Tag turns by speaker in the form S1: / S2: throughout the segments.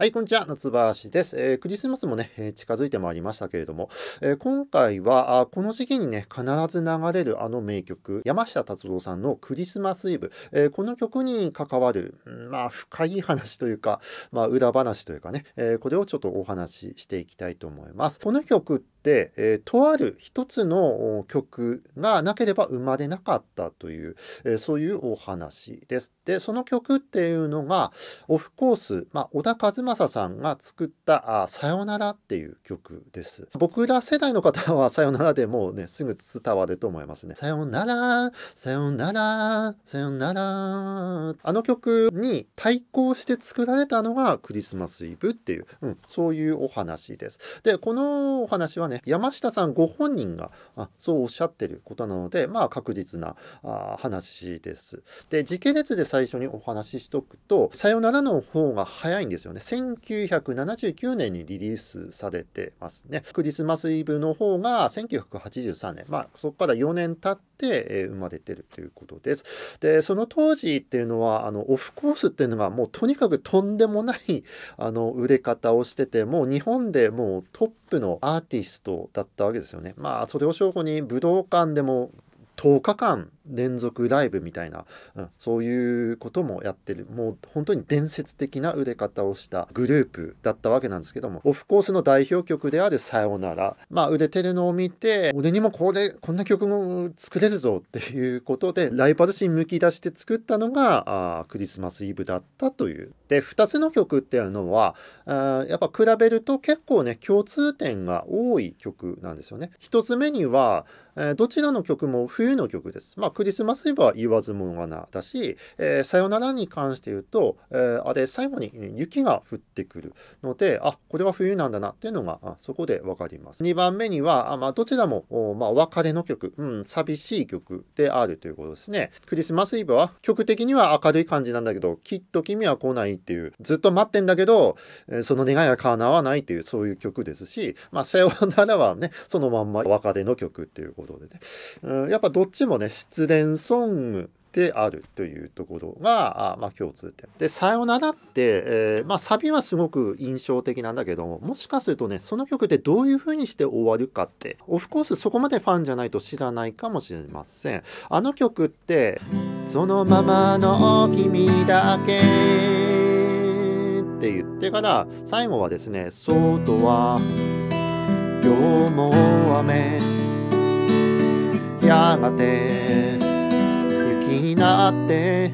S1: はい、こんにちは。夏場林です。えー、クリスマスもね、えー、近づいてまいりましたけれども、えー、今回はあ、この時期にね、必ず流れるあの名曲、山下達郎さんのクリスマスイブ、えー、この曲に関わる、まあ、深い話というか、まあ、裏話というかね、えー、これをちょっとお話ししていきたいと思います。この曲って、えー、とある一つの曲がなければ生まれなかったという、えー、そういうお話です。で、その曲っていうのが、オフコース、まあ、小田和正さんが作ったあ、さよならっていう曲です。僕ら世代の方は さよならでもうね、すぐ伝わると思いますね。さよなら、さよなら、さよなら。あの曲に対抗して作られたのがクリスマスイブっていう、うん、そういうお話です。で、このお話はね山下さんご本人があそうおっしゃってることなのでまあ確実なあ話です。で時系列で最初にお話ししとくと「さよなら」の方が早いんですよね。1979年にリリースされてますね。クリスマスイブの方が1983年まあそこから4年経って、え生まれてるということです。でその当時っていうのはあのオフコースっていうのがもうとにかくとんでもないあの売れ方をしててもう日本でもうトップのアーティストだったわけですよね。まあそれを証拠に武道館でも10日間連続ライブみたいな、うん、そういうこともやってるもう本当に伝説的な売れ方をしたグループだったわけなんですけどもオフコースの代表曲である「さよなら」まあ売れてるのを見て俺にもこれこんな曲も作れるぞっていうことでライバル心むき出して作ったのがあクリスマスイブだったという。で2つの曲っていうのはあやっぱ比べると結構ね共通点が多い曲なんですよね。1つ目には、えー、どちらの曲も冬の曲です。まあクリスマスイブは言わずもがなだし、えー、さよならに関して言うと、えー、あれ最後に雪が降ってくるのであこれは冬なんだなっていうのがあそこで分かります2番目にはあ、まあ、どちらもお、まあ、別れの曲、うん、寂しい曲であるということですねクリスマスイブは曲的には明るい感じなんだけどきっと君は来ないっていうずっと待ってんだけど、えー、その願いは叶わないっていうそういう曲ですし、まあ、さよならはねそのまんま別れの曲っていうことでね、うん、やっぱどっちもね質恋ソングであるというところが、まあ、共通点。で「さよなら」って、えー、まあ、サビはすごく印象的なんだけどももしかするとねその曲でどういうふうにして終わるかってオフコースそこまでファンじゃないと知らないかもしれません。あの曲って「そのままの君だけ」って言ってから最後はですね「そうとは今日も雨」やがて雪になって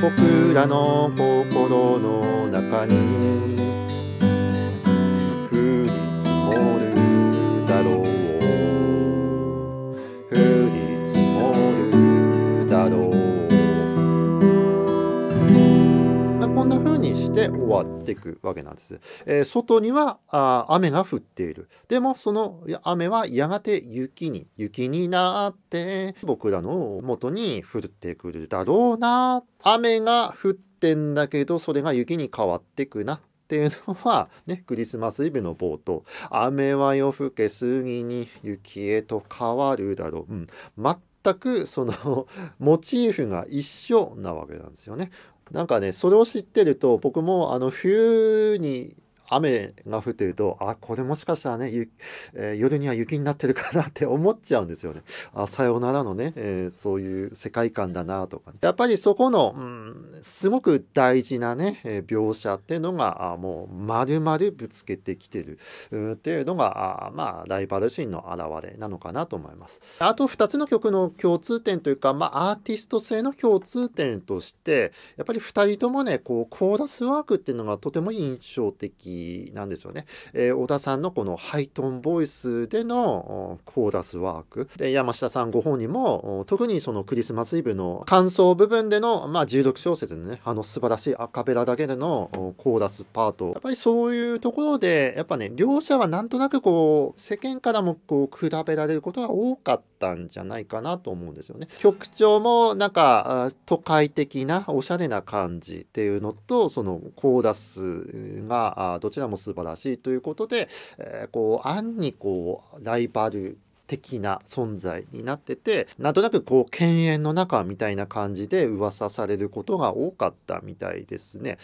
S1: 僕らの心の中にで終わっていくわけなんです。えー、外にはあ雨が降っている。でもその雨はやがて雪に、雪になって僕らの元に降ってくるだろうな。雨が降ってんだけどそれが雪に変わってくな。っていうのは、ね、クリスマスイブの冒頭「雨は夜更け過ぎに雪へと変わるだろう」うん、全くそのモチーフが一緒なわけなんですよね。なんかねそれを知ってると僕もあの冬に雨が降ってるとあこれもしかしたらね、えー、夜には雪になってるかなって思っちゃうんですよね。あさようならのね、えー、そういう世界観だなとか、ね、やっぱりそこの、うん、すごく大事なね、え描写っていうのがあもう丸々ぶつけてきてる、うっていうのがあまあライバルンの表れなのかなと思います。あと2つの曲の共通点というか、まあ、アーティスト性の共通点としてやっぱり2人ともねこうコーラスワークっていうのがとても印象的なんですよね。えー、小田さんのこのハイトーンボイスでのコーダスワークで山下さんご本人も特にそのクリスマスイブの感想部分での、まあ、16小節のねあの素晴らしいアカペラだけでのコーダスパートやっぱりそういうところでやっぱね両者はなんとなくこう世間からもこう比べられることが多かったったんじゃないかなと思うんですよね。曲調もなんか都会的なおしゃれな感じっていうのとそのコーラスがどちらも素晴らしいということで、えー、こう暗にこうライバル的な存在になっててなんとなくこう犬猿の中みたいな感じで噂されることが多かったみたいですね。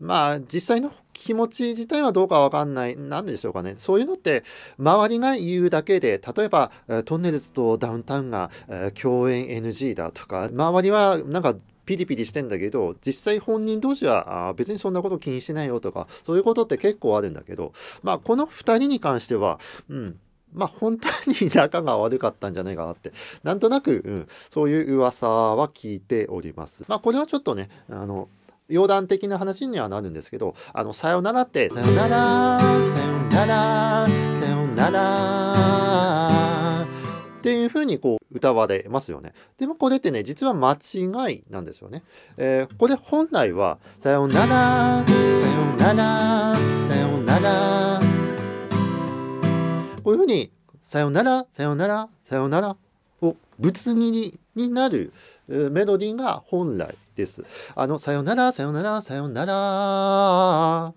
S1: まあ実際の気持ち自体はどうかわかんない、なんでしょうかね。そういうのって、周りが言うだけで、例えば、トンネルズとダウンタウンが共演 NG だとか、周りはなんかピリピリしてんだけど、実際本人同士は別にそんなこと気にしてないよとか、そういうことって結構あるんだけど、まあこの2人に関しては、うん、まあ本当に仲が悪かったんじゃないかなって、なんとなく、うん、そういう噂は聞いております。まあこれはちょっとね、あの、余談的な話にはなるんですけど、あの、さよならって、さよなら、さよなら、さよなら、っていうふうにこう歌われますよね。でもこれってね、実は間違いなんですよね。えー、これ本来は、さよなら、さよなら、さよなら、こういうふうにさよならさよならさよならをぶつ切りになるメロディーが本来です。あのさよならさよならさよならあ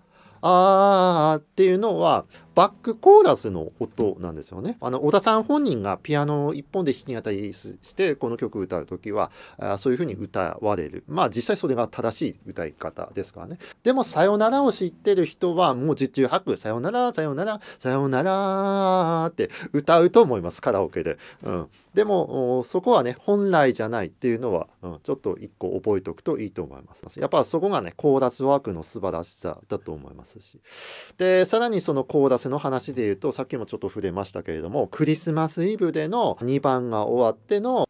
S1: ーっていうのはバックコーラスの音なんですよね。あの小田さん本人がピアノ一本で弾き語りしてこの曲を歌う時はあそういうふうに歌われるまあ実際それが正しい歌い方ですからね。でも「さよなら」を知ってる人はもう十中八九「さよならさよならさよなら」って歌うと思いますカラオケで。うん、でもそこはね本来じゃないっていうのは、うん、ちょっと一個覚えておくといいと思います。やっぱそこがねコーラスワークの素晴らしさだと思いますし。でさらにそのコーラスの話で言うとさっきもちょっと触れましたけれどもクリスマスイブでの2番が終わっての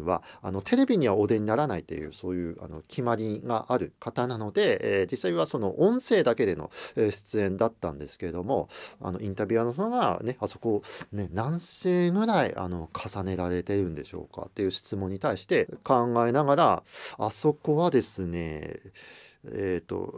S1: はあのテレビにはお出にならないというそういうあの決まりがある方なので、えー、実際はその音声だけでの、え出演だったんですけれどもあのインタビュアーの人が、ね、あそこ、ね、何声ぐらいあの重ねられてるんでしょうかっていう質問に対して考えながらあそこはですねえーと、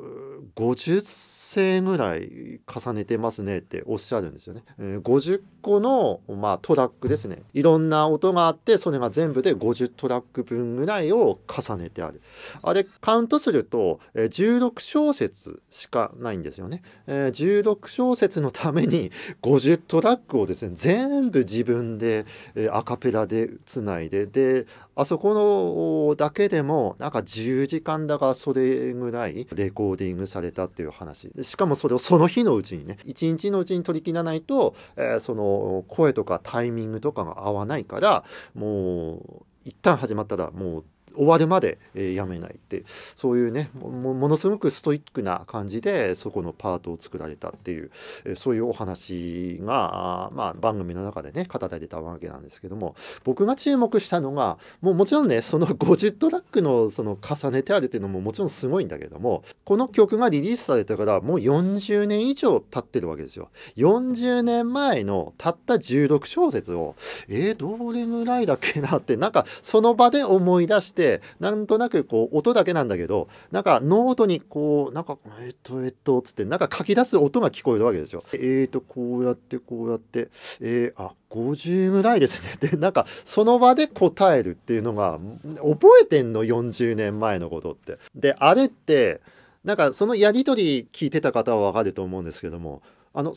S1: 50世ぐらい重ねてますねっておっしゃるんですよね。えー、50個の、まあ、トラックですねいろんな音があってそれが全部で50トラック分ぐらいを重ねてある。あれカウントすると、えー、16小節しかないんですよね。えー、16小節のために50トラックをですね全部自分で、えー、アカペラでつないでであそこのだけでもなんか10時間だがそれぐらいいレコーディングされたっていう話しかもそれをその日のうちにね一日のうちに取り切らないと、えー、その声とかタイミングとかが合わないからもう一旦始まったらもう終わるまで、えー、やめないってそういうねものすごくストイックな感じでそこのパートを作られたっていう、えー、そういうお話がまあ、番組の中でね語られたわけなんですけども僕が注目したのがもうもちろんねその50トラックのその重ねてあるっていうのももちろんすごいんだけどもこの曲がリリースされたからもう40年以上経ってるわけですよ。40年前のたった16小節をえー、どれぐらいだっけなってなんかその場で思い出してってなんとなくこう音だけなんだけどなんかノートにこうなんかえっとえっとつってなんか書き出す音が聞こえるわけですよ。えっ、ー、とこうやってこうやってえー、あ50ぐらいですね でなんかその場で答えるっていうのが覚えてんの40年前のことって。であれってなんかそのやり取り聞いてた方は分かると思うんですけどもあの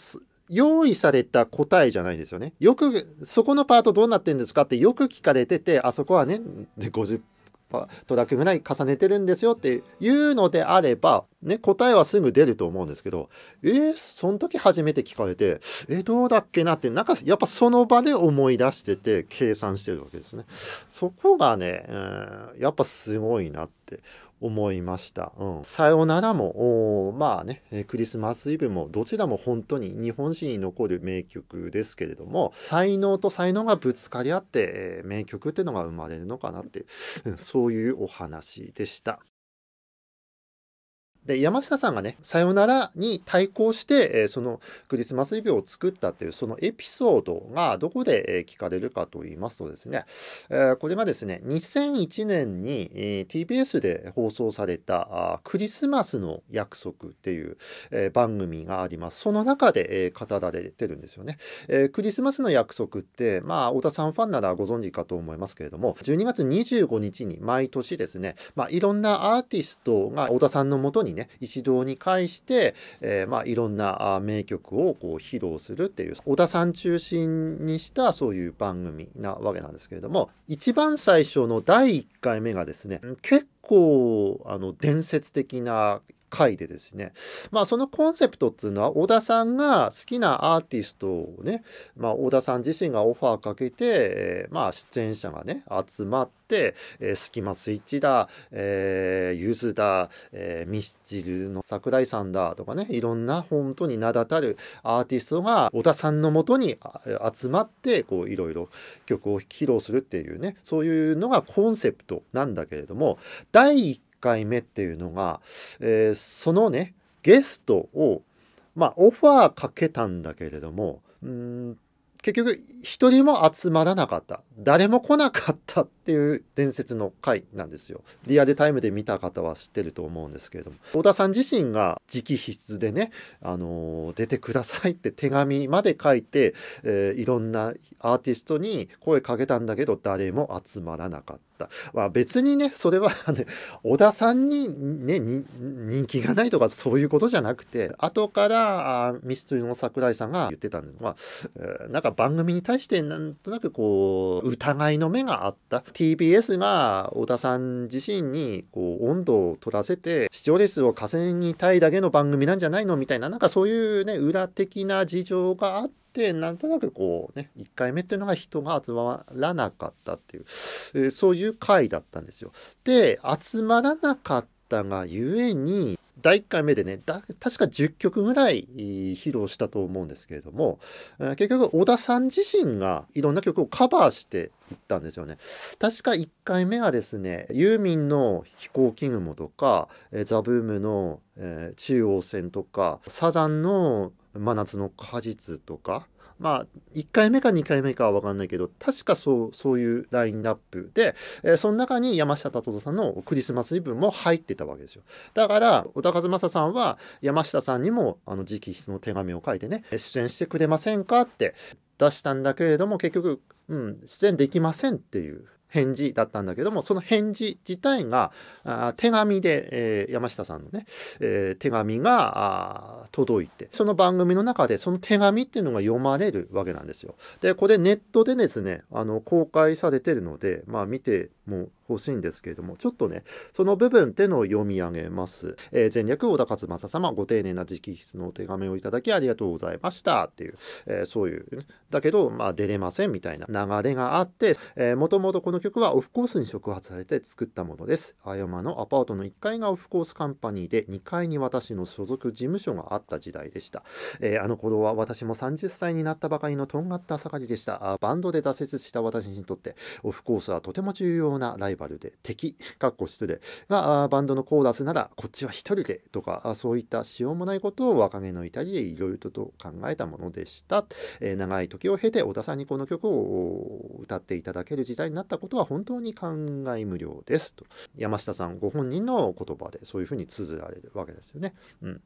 S1: 用意された答えじゃないんですよね。よくそこのパートどうなってんですかってよく聞かれててあそこはね50とだけぐらい重ねてるんですよっていうのであれば、ね、答えはすぐ出ると思うんですけど、えー、その時初めて聞かれて、えー、どうだっけなって、なんかやっぱその場で思い出してて計算してるわけですね。そこがね、うん、やっぱすごいなって思いました。うん、さよならも、まあね、クリスマスイブもどちらも本当に日本史に残る名曲ですけれども、才能と才能がぶつかり合って、名曲っていうのが生まれるのかなっていう、そういうお話でした。で山下さんがね「さよなら」に対抗して、えー、そのクリスマスイブを作ったというそのエピソードがどこで、えー、聞かれるかと言いますとですね、えー、これがですね2001年に、え TBS で放送されたあ「クリスマスの約束」っていう、え番組がありますその中で、え語られてるんですよね、えクリスマスの約束ってまあ太田さんファンならご存知かと思いますけれども12月25日に毎年ですね、まあ、いろんなアーティストが太田さんのもとににね一堂に会して、えー、まあ、いろんな名曲をこう披露するっていう小田さん中心にしたそういう番組なわけなんですけれども一番最初の第1回目がですね結構あの伝説的な回でですね、まあ、そのコンセプトっていうのは、小田さんが好きなアーティストをね、まあ、小田さん自身がオファーかけて、えー、まあ、出演者がね、集まって、えー、スキマスイッチだ、えー、ユズだ、えー、ミスチルの桜井さんだとかね、いろんな本当に名だたるアーティストが小田さんのもとに集まって、こう、いろいろ曲を披露するっていうね、そういうのがコンセプトなんだけれども、第1回目っていうのが、えー、そのねゲストをまあオファーかけたんだけれどもうん結局一人も集まらなかった誰も来なかったっっていう伝説の回なんですよ。リアルタイムで見た方は知ってると思うんですけれども小田さん自身が直筆でね、あのー、出てくださいって手紙まで書いて、えー、いろんなアーティストに声かけたんだけど誰も集まらなかった。まあ、別にねそれは、ね、小田さんに,、ね、に人気がないとかそういうことじゃなくて後からミステリーの桜井さんが言ってたのは、まあ、なんか番組に対してなんとなくこう疑いの目があった TBS が太田さん自身にこう温度を取らせて視聴率を稼ぎたいだけの番組なんじゃないのみたいななんかそういうね裏的な事情があって。なんとなくこうね1回目っていうのが人が集まらなかったっていう、えー、そういう回だったんですよ。で集まらなかったがゆえに第1回目でね確か10曲ぐらい披露したと思うんですけれども結局小田さん自身がいろんな曲をカバーしていったんですよね確か1回目はですねユーミンの「飛行機雲」とかザ・ブームの「中央線」とかサザンの「真夏の果実」とかまあ、1回目か2回目かは分かんないけど、確かそう、そういうラインナップで、えー、その中に山下達郎さんのクリスマスイブも入ってたわけですよ。だから、小田和正さんは山下さんにも、あの、直筆の手紙を書いてね、出演してくれませんかって出したんだけれども、結局、うん、出演できませんっていう返事だったんだけどもその返事自体があ手紙で、えー、山下さんのね、えー、手紙が届いてその番組の中でその手紙っていうのが読まれるわけなんですよ。でこれネットでですねあの公開されてるのでまあ見ても欲しいんですけれども、ちょっとね、その部分っての読み上げます。えー、前略小田勝正様、ご丁寧な直筆のお手紙をいただきありがとうございましたっていう、えー、そういう、ね、だけど、まあ、出れませんみたいな流れがあって、えー、もともとこの曲はオフコースに触発されて作ったものです。あやまのアパートの1階がオフコースカンパニーで、2階に私の所属事務所があった時代でした。えー、あの頃は私も30歳になったばかりのとんがった盛りでした。バンドで挫折した私にとって、オフコースはとても重要なライブバルで敵かっこ失礼がバンドのコーラスならこっちは一人でとかそういったしようもないことを若気の至りでいろいろと考えたものでした、えー、長い時を経て小田さんにこの曲を歌っていただける時代になったことは本当に感慨無量ですと山下さんご本人の言葉でそういうふうに綴られるわけですよね、うん、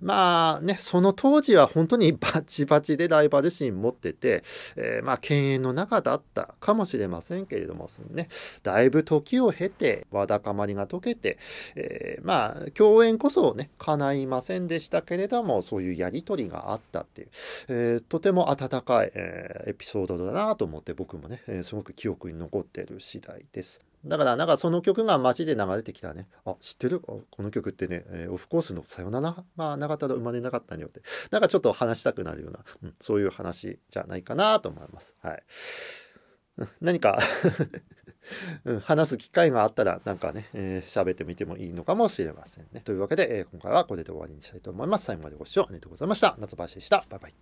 S1: まあねその当時は本当にバチバチでライバル心持ってて、えー、まあ犬猿の中だったかもしれませんけれどもそのねだいぶ当時を経て、わだかまりが解けて、えー、まあ、共演こそね、叶いませんでしたけれども、そういうやりとりがあったっていう、えー、とても温かい、えー、エピソードだなと思って、僕もね、えすごく記憶に残ってる次第です。だからなんかその曲が街で流れてきたね。あ、知ってるこの曲ってね、えー、オフコースのさよならがなかったら生まれなかったんよって。なんかちょっと話したくなるような、うん、そういう話じゃないかなと思います。はい。何かうん、話す機会があったらなんかね、えー、喋ってみてもいいのかもしれませんね。というわけで、えー、今回はこれで終わりにしたいと思います。最後までご視聴ありがとうございました。夏橋でした。バイバイ。